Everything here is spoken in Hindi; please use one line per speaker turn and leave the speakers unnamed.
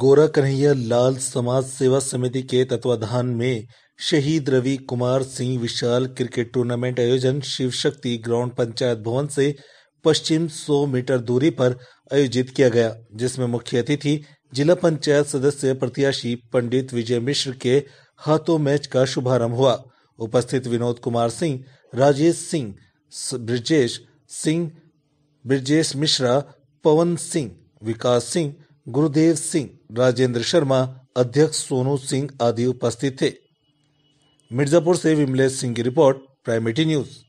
गोरा कन्हैया लाल समाज सेवा समिति के तत्वाधान में शहीद रवि कुमार सिंह विशाल क्रिकेट टूर्नामेंट आयोजन शिव शक्ति ग्राउंड पंचायत भवन से पश्चिम 100 मीटर दूरी पर आयोजित किया गया जिसमें मुख्य अतिथि जिला पंचायत सदस्य प्रत्याशी पंडित विजय मिश्र के हाथों मैच का शुभारंभ हुआ उपस्थित विनोद कुमार सिंह राजेश सिंह ब्रिजेश सिंह ब्रजेश मिश्रा पवन सिंह विकास सिंह गुरुदेव सिंह राजेंद्र शर्मा अध्यक्ष सोनू सिंह आदि उपस्थित थे मिर्जापुर से विमलेश सिंह की रिपोर्ट प्राइमेटी न्यूज़